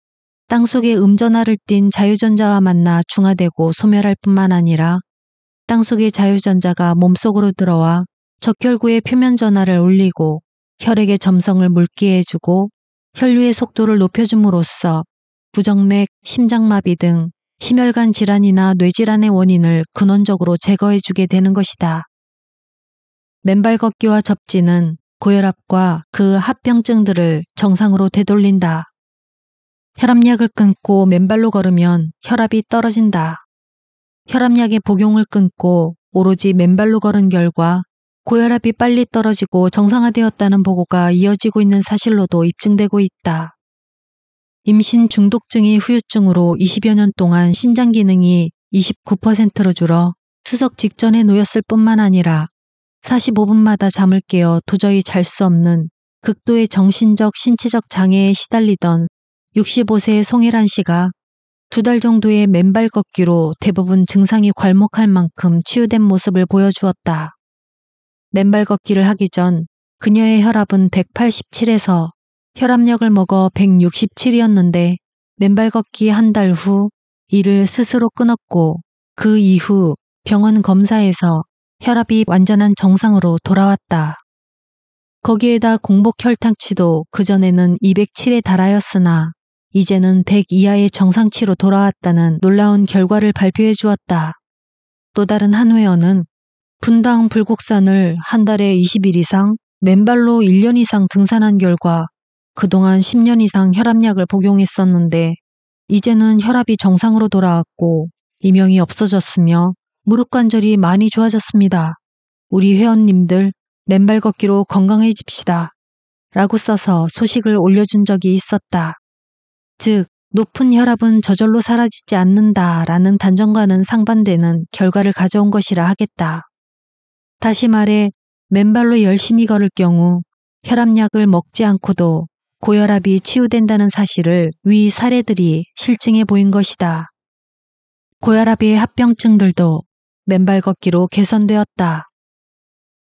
땅속에음전화를띤 자유전자와 만나 중화되고 소멸할 뿐만 아니라 땅속의 자유전자가 몸속으로 들어와 적혈구의 표면 전화를 올리고 혈액의 점성을 묽게 해주고 혈류의 속도를 높여줌으로써 부정맥, 심장마비 등 심혈관 질환이나 뇌질환의 원인을 근원적으로 제거해주게 되는 것이다. 맨발 걷기와 접지는 고혈압과 그 합병증들을 정상으로 되돌린다. 혈압약을 끊고 맨발로 걸으면 혈압이 떨어진다. 혈압약의 복용을 끊고 오로지 맨발로 걸은 결과 고혈압이 빨리 떨어지고 정상화되었다는 보고가 이어지고 있는 사실로도 입증되고 있다. 임신 중독증이 후유증으로 20여 년 동안 신장 기능이 29%로 줄어 투석 직전에 놓였을 뿐만 아니라 45분마다 잠을 깨어 도저히 잘 수 없는 극도의 정신적 신체적 장애에 시달리던 65세의 송혜란 씨가 두 달 정도의 맨발 걷기로 대부분 증상이 괄목할 만큼 치유된 모습을 보여주었다. 맨발 걷기를 하기 전 그녀의 혈압은 187에서 혈압력을 먹어 167이었는데 맨발 걷기 한 달 후 이를 스스로 끊었고 그 이후 병원 검사에서 혈압이 완전한 정상으로 돌아왔다. 거기에다 공복 혈탕치도 그전에는 207에 달하였으나 이제는 100 이하의 정상치로 돌아왔다는 놀라운 결과를 발표해 주었다. 또 다른 한 회원은 분당 불곡산을 한 달에 20일 이상 맨발로 1년 이상 등산한 결과 그동안 10년 이상 혈압약을 복용했었는데 이제는 혈압이 정상으로 돌아왔고 이명이 없어졌으며 무릎 관절이 많이 좋아졌습니다. 우리 회원님들 맨발 걷기로 건강해집시다. 라고 써서 소식을 올려준 적이 있었다. 즉, 높은 혈압은 저절로 사라지지 않는다 라는 단정과는 상반되는 결과를 가져온 것이라 하겠다. 다시 말해 맨발로 열심히 걸을 경우 혈압약을 먹지 않고도 고혈압이 치유된다는 사실을 위 사례들이 실증해 보인 것이다. 고혈압의 합병증들도 맨발 걷기로 개선되었다.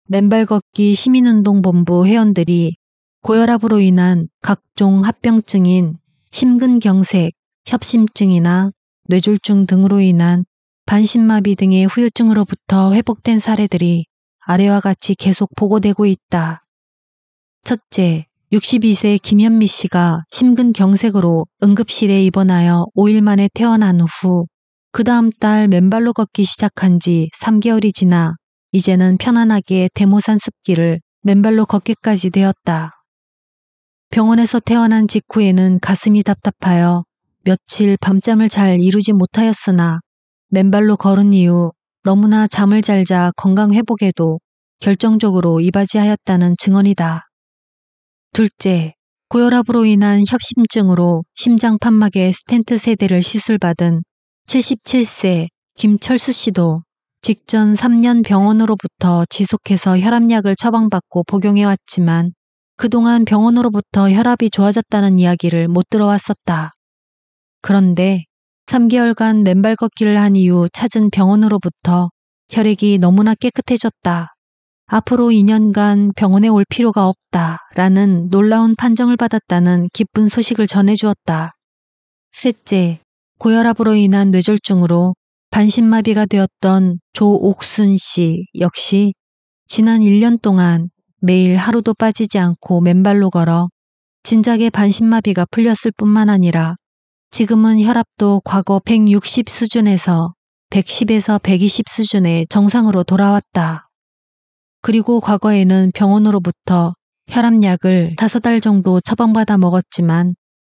맨발 걷기 시민운동본부 회원들이 고혈압으로 인한 각종 합병증인 심근경색, 협심증이나 뇌졸중 등으로 인한 반신마비 등의 후유증으로부터 회복된 사례들이 아래와 같이 계속 보고되고 있다. 첫째, 62세 김현미 씨가 심근경색으로 응급실에 입원하여 5일 만에 태어난 후, 그 다음 달 맨발로 걷기 시작한 지 3개월이 지나 이제는 편안하게 대모산 습기를 맨발로 걷기까지 되었다. 병원에서 태어난 직후에는 가슴이 답답하여 며칠 밤잠을 잘 이루지 못하였으나 맨발로 걸은 이후 너무나 잠을 잘자 건강 회복에도 결정적으로 이바지하였다는 증언이다. 둘째, 고혈압으로 인한 협심증으로 심장 판막에 스텐트 세대를 시술받은 77세 김철수 씨도 직전 3년 병원으로부터 지속해서 혈압약을 처방받고 복용해왔지만 그동안 병원으로부터 혈압이 좋아졌다는 이야기를 못 들어왔었다. 그런데 3개월간 맨발 걷기를 한 이후 찾은 병원으로부터 혈액이 너무나 깨끗해졌다. 앞으로 2년간 병원에 올 필요가 없다. 라는 놀라운 판정을 받았다는 기쁜 소식을 전해주었다. 셋째, 고혈압으로 인한 뇌졸중으로 반신마비가 되었던 조옥순 씨 역시 지난 1년 동안 매일 하루도 빠지지 않고 맨발로 걸어 진작에 반신마비가 풀렸을 뿐만 아니라 지금은 혈압도 과거 160 수준에서 110에서 120 수준의 정상으로 돌아왔다. 그리고 과거에는 병원으로부터 혈압약을 5달 정도 처방받아 먹었지만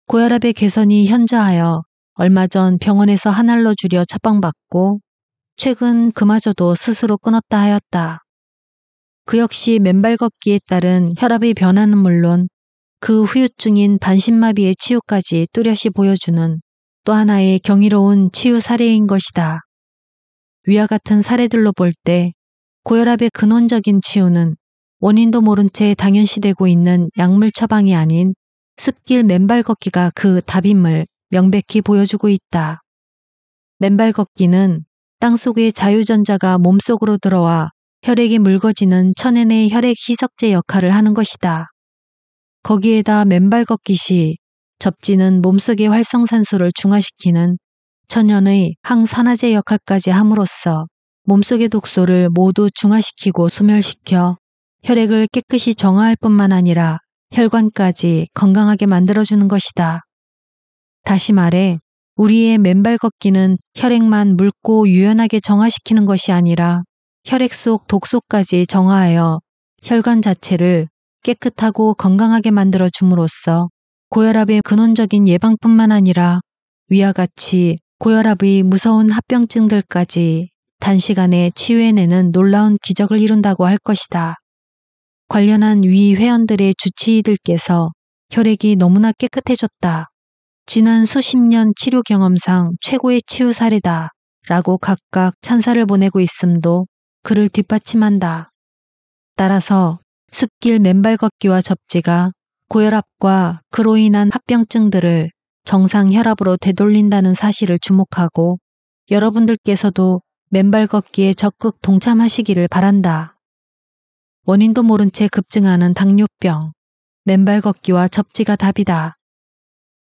고혈압의 개선이 현저하여 얼마 전 병원에서 한 알로 줄여 처방받고 최근 그마저도 스스로 끊었다 하였다. 그 역시 맨발 걷기에 따른 혈압의 변화는 물론 그 후유증인 반신마비의 치유까지 뚜렷이 보여주는 또 하나의 경이로운 치유 사례인 것이다. 위와 같은 사례들로 볼 때 고혈압의 근원적인 치유는 원인도 모른 채 당연시되고 있는 약물 처방이 아닌 습길 맨발 걷기가 그 답임을 명백히 보여주고 있다. 맨발 걷기는 땅속의 자유전자가 몸속으로 들어와 혈액이 묽어지는 천연의 혈액 희석제 역할을 하는 것이다. 거기에다 맨발 걷기 시 접지는 몸속의 활성산소를 중화시키는 천연의 항산화제 역할까지 함으로써 몸속의 독소를 모두 중화시키고 소멸시켜 혈액을 깨끗이 정화할 뿐만 아니라 혈관까지 건강하게 만들어주는 것이다. 다시 말해 우리의 맨발 걷기는 혈액만 묽고 유연하게 정화시키는 것이 아니라 혈액 속 독소까지 정화하여 혈관 자체를 깨끗하고 건강하게 만들어 줌으로써 고혈압의 근원적인 예방뿐만 아니라 위와 같이 고혈압의 무서운 합병증들까지 단시간에 치유해내는 놀라운 기적을 이룬다고 할 것이다. 관련한 위 회원들의 주치의들께서 혈액이 너무나 깨끗해졌다. 지난 수십 년 치료 경험상 최고의 치유 사례다. 라고 각각 찬사를 보내고 있음도 그를 뒷받침한다. 따라서 습길 맨발 걷기와 접지가 고혈압과 그로 인한 합병증들을 정상 혈압으로 되돌린다는 사실을 주목하고 여러분들께서도 맨발 걷기에 적극 동참하시기를 바란다. 원인도 모른 채 급증하는 당뇨병, 맨발 걷기와 접지가 답이다.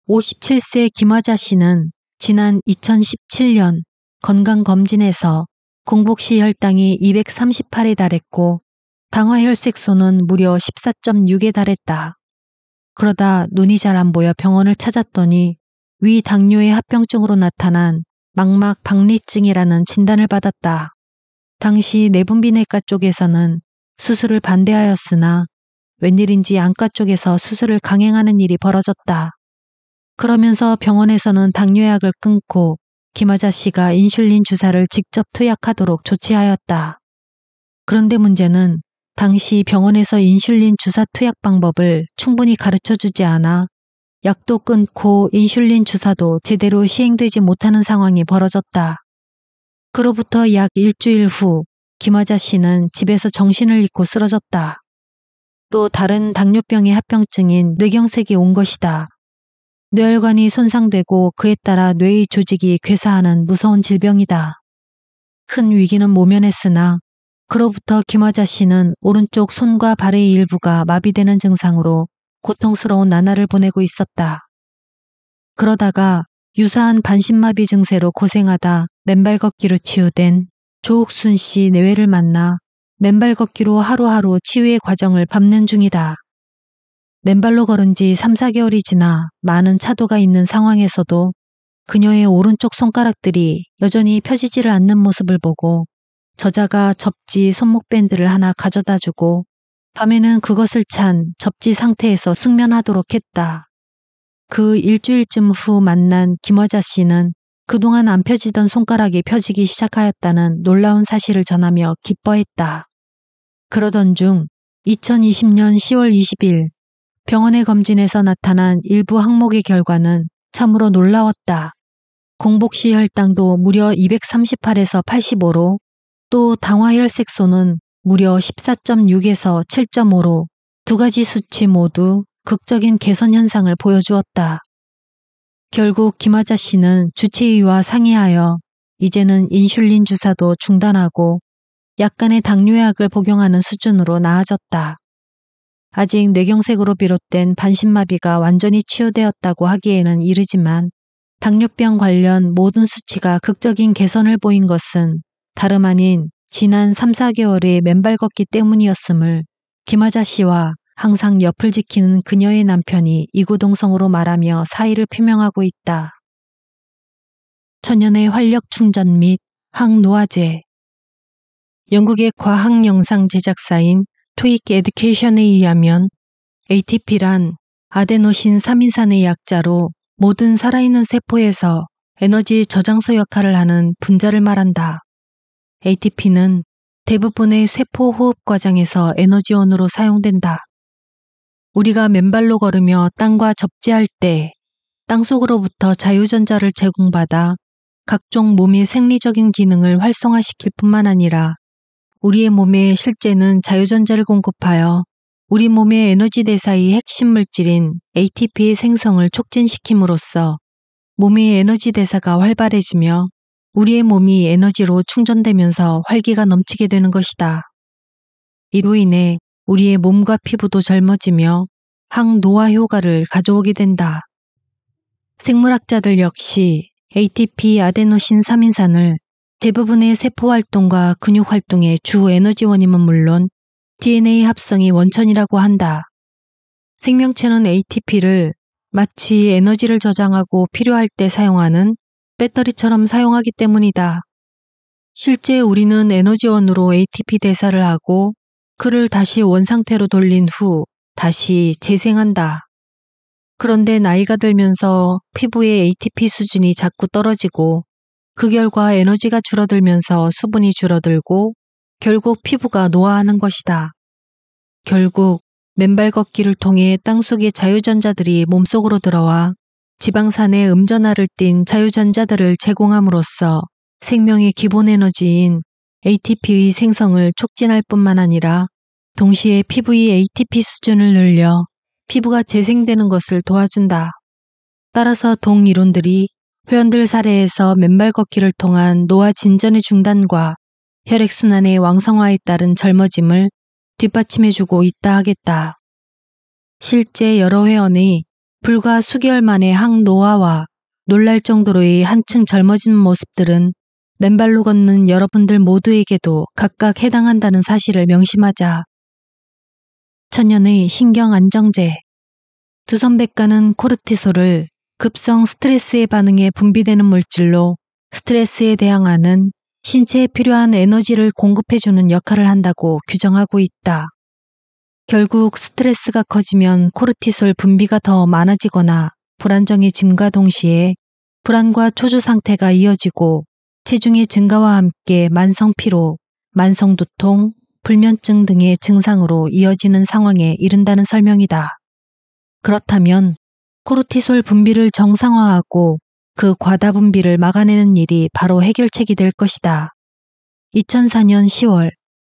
57세 김화자 씨는 지난 2017년 건강검진에서 공복시 혈당이 238에 달했고 당화혈색소는 무려 14.6에 달했다. 그러다 눈이 잘 안 보여 병원을 찾았더니 위 당뇨의 합병증으로 나타난 망막 박리증이라는 진단을 받았다. 당시 내분비내과 쪽에서는 수술을 반대하였으나 웬일인지 안과 쪽에서 수술을 강행하는 일이 벌어졌다. 그러면서 병원에서는 당뇨약을 끊고 김아자 씨가 인슐린 주사를 직접 투약하도록 조치하였다. 그런데 문제는 당시 병원에서 인슐린 주사 투약 방법을 충분히 가르쳐 주지 않아 약도 끊고 인슐린 주사도 제대로 시행되지 못하는 상황이 벌어졌다. 그로부터 약 일주일 후 김화자 씨는 집에서 정신을 잃고 쓰러졌다. 또 다른 당뇨병의 합병증인 뇌경색이 온 것이다. 뇌혈관이 손상되고 그에 따라 뇌의 조직이 괴사하는 무서운 질병이다. 큰 위기는 모면했으나 그로부터 김화자 씨는 오른쪽 손과 발의 일부가 마비되는 증상으로 고통스러운 나날을 보내고 있었다. 그러다가 유사한 반신마비 증세로 고생하다 맨발 걷기로 치유된 조욱순 씨 내외를 만나 맨발 걷기로 하루하루 치유의 과정을 밟는 중이다. 맨발로 걸은 지 3, 4개월이 지나 많은 차도가 있는 상황에서도 그녀의 오른쪽 손가락들이 여전히 펴지지를 않는 모습을 보고 저자가 접지 손목밴드를 하나 가져다 주고 밤에는 그것을 찬 접지 상태에서 숙면하도록 했다. 그 일주일쯤 후 만난 김화자 씨는 그동안 안 펴지던 손가락이 펴지기 시작하였다는 놀라운 사실을 전하며 기뻐했다. 그러던 중 2020년 10월 20일 병원의 검진에서 나타난 일부 항목의 결과는 참으로 놀라웠다. 공복시 혈당도 무려 238에서 85로 또 당화혈색소는 무려 14.6에서 7.5로 두 가지 수치 모두 극적인 개선 현상을 보여주었다. 결국 김하자 씨는 주치의와 상의하여 이제는 인슐린 주사도 중단하고 약간의 당뇨약을 복용하는 수준으로 나아졌다. 아직 뇌경색으로 비롯된 반신마비가 완전히 치유되었다고 하기에는 이르지만 당뇨병 관련 모든 수치가 극적인 개선을 보인 것은 다름 아닌 지난 3, 4개월의 맨발 걷기 때문이었음을 김하자 씨와 항상 옆을 지키는 그녀의 남편이 이구동성으로 말하며 사의를 표명하고 있다. 천연의 활력 충전 및 항노화제 영국의 과학 영상 제작사인 토익 에듀케이션에 의하면 ATP란 아데노신 3인산의 약자로 모든 살아있는 세포에서 에너지 저장소 역할을 하는 분자를 말한다. ATP는 대부분의 세포 호흡 과정에서 에너지원으로 사용된다. 우리가 맨발로 걸으며 땅과 접지할 때 땅속으로부터 자유전자를 제공받아 각종 몸의 생리적인 기능을 활성화시킬 뿐만 아니라 우리의 몸의 실제는 자유전자를 공급하여 우리 몸의 에너지 대사의 핵심 물질인 ATP의 생성을 촉진시킴으로써 몸의 에너지 대사가 활발해지며 우리의 몸이 에너지로 충전되면서 활기가 넘치게 되는 것이다. 이로 인해 우리의 몸과 피부도 젊어지며 항노화 효과를 가져오게 된다. 생물학자들 역시 ATP 아데노신 3인산을 대부분의 세포 활동과 근육 활동의 주 에너지 원임은 물론 DNA 합성이 원천이라고 한다. 생명체는 ATP를 마치 에너지를 저장하고 필요할 때 사용하는 배터리처럼 사용하기 때문이다. 실제 우리는 에너지원으로 ATP 대사를 하고 그를 다시 원상태로 돌린 후 다시 재생한다. 그런데 나이가 들면서 피부의 ATP 수준이 자꾸 떨어지고 그 결과 에너지가 줄어들면서 수분이 줄어들고 결국 피부가 노화하는 것이다. 결국 맨발 걷기를 통해 땅속의 자유전자들이 몸속으로 들어와 지방산에 음전화를띤 자유전자들을 제공함으로써 생명의 기본 에너지인 ATP의 생성을 촉진할 뿐만 아니라 동시에 피부의 ATP 수준을 늘려 피부가 재생되는 것을 도와준다. 따라서 동이론들이 회원들 사례에서 맨발 걷기를 통한 노화 진전의 중단과 혈액순환의 왕성화에 따른 젊어짐을 뒷받침해주고 있다 하겠다. 실제 여러 회원이 불과 수개월 만에 항노화와 놀랄 정도로의 한층 젊어진 모습들은 맨발로 걷는 여러분들 모두에게도 각각 해당한다는 사실을 명심하자. 천연의 신경 안정제. 두 선백과는 코르티솔을 급성 스트레스의 반응에 분비되는 물질로 스트레스에 대항하는 신체에 필요한 에너지를 공급해주는 역할을 한다고 규정하고 있다. 결국 스트레스가 커지면 코르티솔 분비가 더 많아지거나 불안정해 증가 동시에 불안과 초조 상태가 이어지고 체중의 증가와 함께 만성 피로, 만성 두통, 불면증 등의 증상으로 이어지는 상황에 이른다는 설명이다. 그렇다면 코르티솔 분비를 정상화하고 그 과다 분비를 막아내는 일이 바로 해결책이 될 것이다. 2004년 10월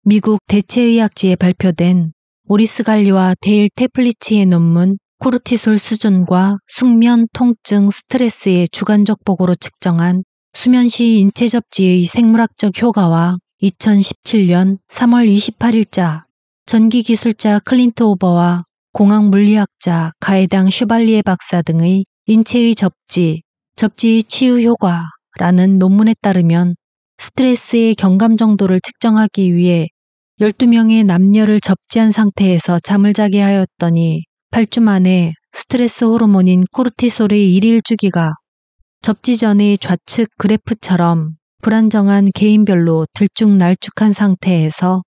미국 대체의학지에 발표된 모리스 갈리와 데일 테플리치의 논문 코르티솔 수준과 숙면, 통증, 스트레스의 주관적 보고로 측정한 수면 시 인체 접지의 생물학적 효과와 2017년 3월 28일자 전기기술자 클린트 오버와 공학 물리학자 가해당 슈발리에 박사 등의 인체의 접지, 접지의 치유 효과라는 논문에 따르면 스트레스의 경감 정도를 측정하기 위해 12명의 남녀를 접지한 상태에서 잠을 자게 하였더니 8주 만에 스트레스 호르몬인 코르티솔의 1일 주기가 접지 전의 좌측 그래프처럼 불안정한 개인별로 들쭉날쭉한 상태에서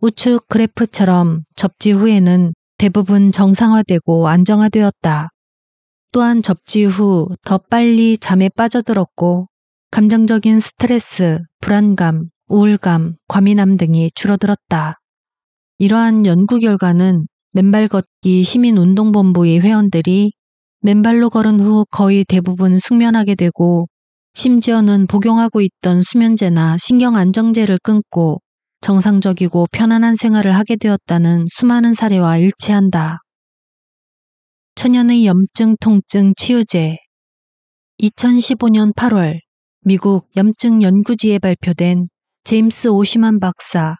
우측 그래프처럼 접지 후에는 대부분 정상화되고 안정화되었다. 또한 접지 후 더 빨리 잠에 빠져들었고 감정적인 스트레스, 불안감, 우울감, 과민함 등이 줄어들었다. 이러한 연구 결과는 맨발 걷기 시민운동본부의 회원들이 맨발로 걸은 후 거의 대부분 숙면하게 되고 심지어는 복용하고 있던 수면제나 신경안정제를 끊고 정상적이고 편안한 생활을 하게 되었다는 수많은 사례와 일치한다. 천연의 염증 통증 치유제 2015년 8월 미국 염증 연구지에 발표된 제임스 오시만 박사,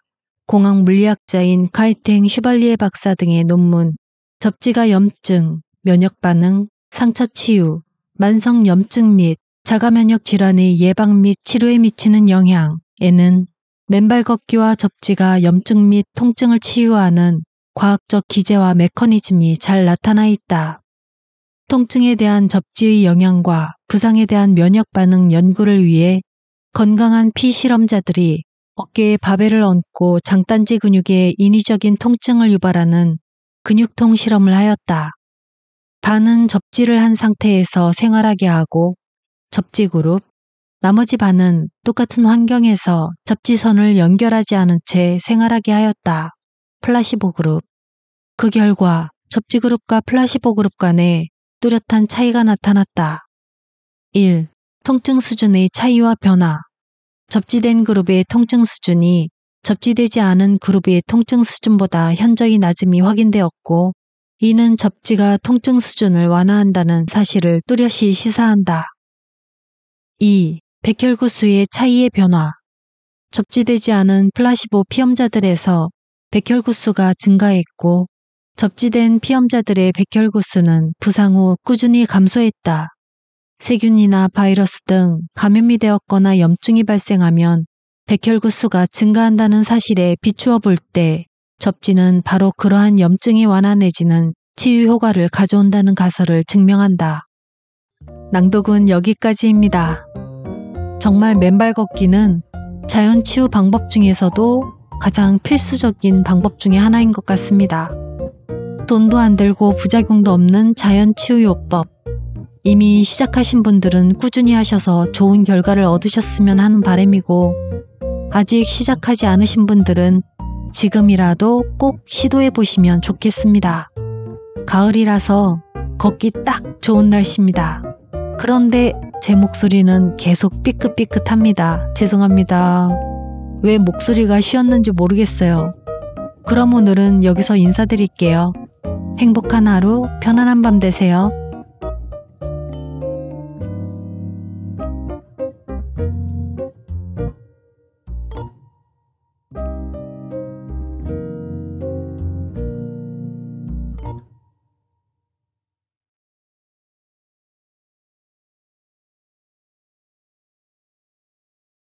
공학 물리학자인 카이탱 슈발리에 박사 등의 논문, 접지가 염증, 면역 반응, 상처 치유, 만성 염증 및 자가 면역 질환의 예방 및 치료에 미치는 영향에는 맨발 걷기와 접지가 염증 및 통증을 치유하는 과학적 기제와 메커니즘이 잘 나타나 있다. 통증에 대한 접지의 영향과 부상에 대한 면역 반응 연구를 위해 건강한 피실험자들이 어깨에 바벨을 얹고 장단지 근육에 인위적인 통증을 유발하는 근육통 실험을 하였다. 반은 접지를 한 상태에서 생활하게 하고 접지 그룹, 나머지 반은 똑같은 환경에서 접지선을 연결하지 않은 채 생활하게 하였다. 플라시보 그룹. 그 결과 접지 그룹과 플라시보 그룹 간에 뚜렷한 차이가 나타났다. 1. 통증 수준의 차이와 변화. 접지된 그룹의 통증 수준이 접지되지 않은 그룹의 통증 수준보다 현저히 낮음이 확인되었고, 이는 접지가 통증 수준을 완화한다는 사실을 뚜렷이 시사한다. 2. 백혈구수의 차이의 변화. 접지되지 않은 플라시보 피험자들에서 백혈구수가 증가했고, 접지된 피험자들의 백혈구수는 부상 후 꾸준히 감소했다. 세균이나 바이러스 등 감염이 되었거나 염증이 발생하면 백혈구 수가 증가한다는 사실에 비추어 볼 때 접지는 바로 그러한 염증이 완화 내지는 치유 효과를 가져온다는 가설을 증명한다. 낭독은 여기까지입니다. 정말 맨발 걷기는 자연 치유 방법 중에서도 가장 필수적인 방법 중의 하나인 것 같습니다. 돈도 안 들고 부작용도 없는 자연 치유 요법. 이미 시작하신 분들은 꾸준히 하셔서 좋은 결과를 얻으셨으면 하는 바람이고 아직 시작하지 않으신 분들은 지금이라도 꼭 시도해 보시면 좋겠습니다. 가을이라서 걷기 딱 좋은 날씨입니다. 그런데 제 목소리는 계속 삐끗삐끗합니다. 죄송합니다. 왜 목소리가 쉬었는지 모르겠어요. 그럼 오늘은 여기서 인사드릴게요. 행복한 하루, 편안한 밤 되세요.